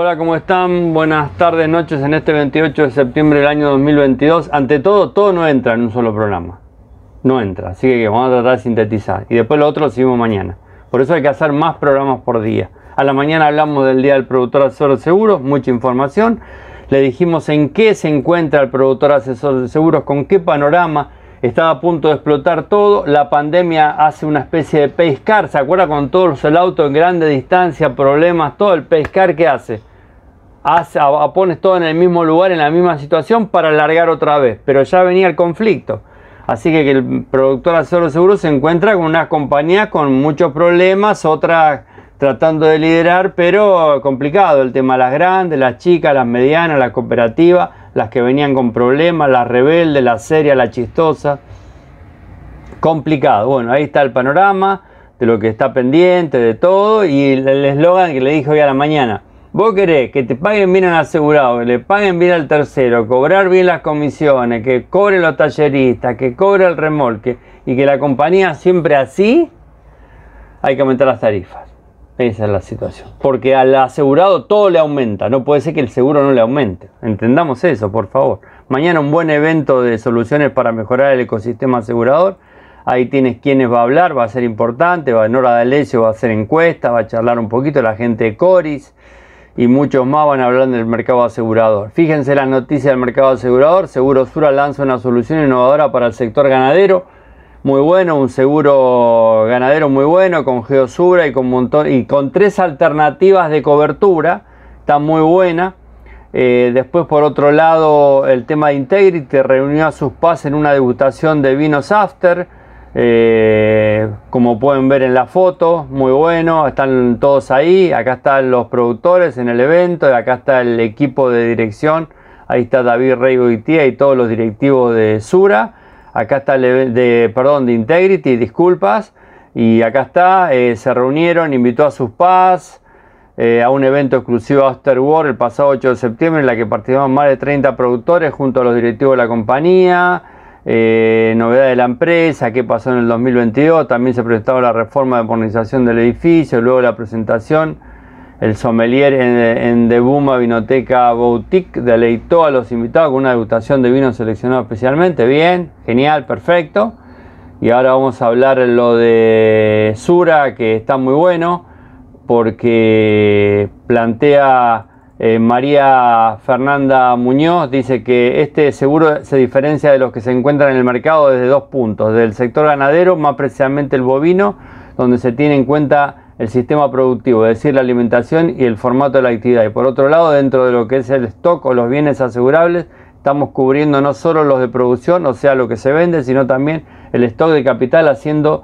Hola, ¿cómo están? Buenas tardes, noches en este 28 de septiembre del año 2022. Ante todo, todo no entra en un solo programa. No entra, así que vamos a tratar de sintetizar. Y después lo otro lo seguimos mañana. Por eso hay que hacer más programas por día. A la mañana hablamos del Día del Productor Asesor de Seguros, mucha información. Le dijimos en qué se encuentra el productor asesor de seguros, con qué panorama estaba a punto de explotar todo. La pandemia hace una especie de pescar, ¿se acuerda? Con todos el auto en grande distancia, problemas, todo el pescar que hace pones todo en el mismo lugar, en la misma situación para alargar otra vez, pero ya venía el conflicto. Así que, el productor asesor seguro se encuentra con unas compañías con muchos problemas, otras tratando de liderar, pero complicado el tema, de las grandes, las chicas, las medianas, las cooperativas, las que venían con problemas, las rebeldes, las serias, las chistosas. Complicado. Bueno, ahí está el panorama de lo que está pendiente, de todo, y el eslogan que le dije hoy a la mañana, Vos querés que te paguen bien al asegurado, que le paguen bien al tercero, cobrar bien las comisiones, que cobre los talleristas, que cobre el remolque y que la compañía siempre así, hay que aumentar las tarifas. Esa es la situación. Porque al asegurado todo le aumenta. No puede ser que el seguro no le aumente. Entendamos eso, por favor. Mañana un buen evento de soluciones para mejorar el ecosistema asegurador. Ahí tienes quienes va a hablar, va a ser importante. Va hora de leche, va a hacer encuestas, va a charlar un poquito la gente de Coris y muchos más van a hablar del mercado asegurador. Fíjense las noticias del mercado asegurador. Seguro Sura lanza una solución innovadora para el sector ganadero. Muy bueno, un seguro ganadero muy bueno con Geosura y con, y con tres alternativas de cobertura. Está muy buena. Eh, después, por otro lado, el tema de Integrity reunió a sus PAS en una degustación de vinos after. Eh, como pueden ver en la foto, muy bueno, están todos ahí. Acá están los productores en el evento, acá está el equipo de dirección. Ahí está David y Tía y todos los directivos de Sura. Acá está el de, perdón, de Integrity, disculpas. Y acá está, eh, se reunieron, invitó a sus paz eh, a un evento exclusivo After War el pasado 8 de septiembre en la que participaron más de 30 productores junto a los directivos de la compañía. Eh, novedad novedades de la empresa, qué pasó en el 2022, también se presentaba la reforma de modernización del edificio, luego la presentación, el sommelier en, en De Buma Vinoteca Boutique deleitó a los invitados con una degustación de vino seleccionado especialmente, bien, genial, perfecto. Y ahora vamos a hablar lo de Sura, que está muy bueno, porque plantea eh, María Fernanda Muñoz dice que este seguro se diferencia de los que se encuentran en el mercado desde dos puntos, del sector ganadero, más precisamente el bovino, donde se tiene en cuenta el sistema productivo, es decir, la alimentación y el formato de la actividad. Y por otro lado, dentro de lo que es el stock o los bienes asegurables, estamos cubriendo no solo los de producción, o sea, lo que se vende, sino también el stock de capital, haciendo,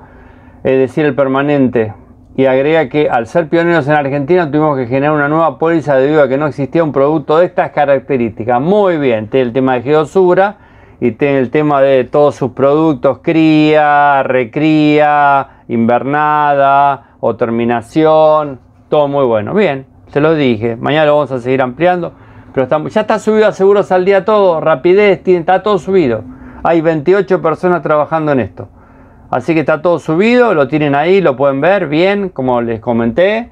es decir, el permanente, y agrega que al ser pioneros en Argentina tuvimos que generar una nueva póliza debido a que no existía un producto de estas características. Muy bien, tiene el tema de Geosura y tiene el tema de todos sus productos, cría, recría, invernada o terminación, todo muy bueno. Bien, se lo dije, mañana lo vamos a seguir ampliando, pero ya está subido a seguros al día todo, rapidez, está todo subido. Hay 28 personas trabajando en esto. Así que está todo subido, lo tienen ahí, lo pueden ver bien, como les comenté.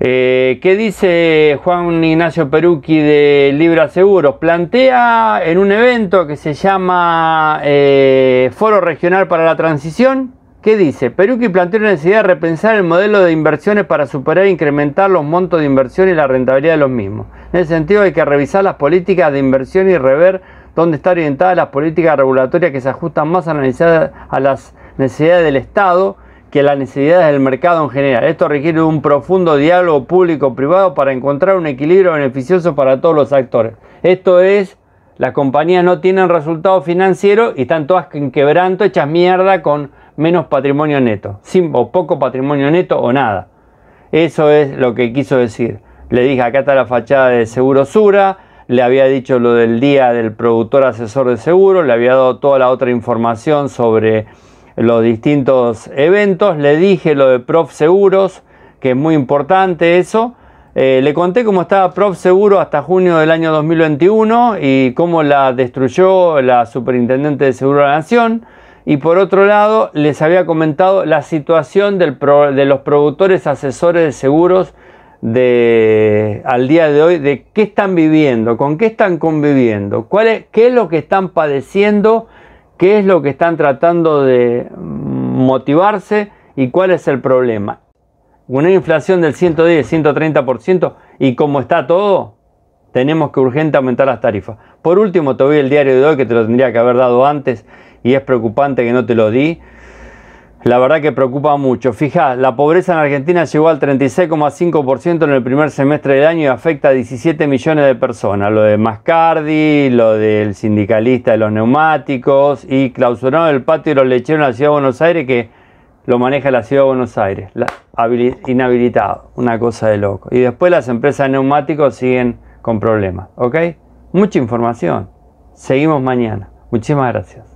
Eh, ¿Qué dice Juan Ignacio Peruqui de Libra Seguros? Plantea en un evento que se llama eh, Foro Regional para la Transición. ¿Qué dice? Peruqui plantea la necesidad de repensar el modelo de inversiones para superar e incrementar los montos de inversión y la rentabilidad de los mismos. En el sentido hay que revisar las políticas de inversión y rever donde está orientada las políticas regulatorias que se ajustan más a, las necesidades del Estado que a las necesidades del mercado en general. Esto requiere un profundo diálogo público-privado para encontrar un equilibrio beneficioso para todos los actores. Esto es, las compañías no tienen resultado financiero y están todas en quebranto, hechas mierda con menos patrimonio neto, sin, o poco patrimonio neto o nada. Eso es lo que quiso decir. Le dije, acá está la fachada de Seguro Sura, le había dicho lo del día del productor asesor de seguros, le había dado toda la otra información sobre los distintos eventos, le dije lo de Prof Seguros, que es muy importante eso. Eh, le conté cómo estaba Prof Seguro hasta junio del año 2021 y cómo la destruyó la Superintendente de Seguro de la Nación. Y por otro lado, les había comentado la situación de los productores asesores de seguros de, al día de hoy de qué están viviendo, con qué están conviviendo, cuál es, qué es lo que están padeciendo, qué es lo que están tratando de motivarse y cuál es el problema. Una inflación del 110, 130% y como está todo, tenemos que urgente aumentar las tarifas. Por último, te doy el diario de hoy que te lo tendría que haber dado antes y es preocupante que no te lo di. La verdad que preocupa mucho. Fijá, la pobreza en Argentina llegó al 36,5% en el primer semestre del año y afecta a 17 millones de personas. Lo de Mascardi, lo del sindicalista de los neumáticos y clausuraron el patio y los lecheros en la Ciudad de Buenos Aires que lo maneja la Ciudad de Buenos Aires. La, inhabilitado, una cosa de loco. Y después las empresas de neumáticos siguen con problemas, ¿ok? Mucha información. Seguimos mañana. Muchísimas gracias.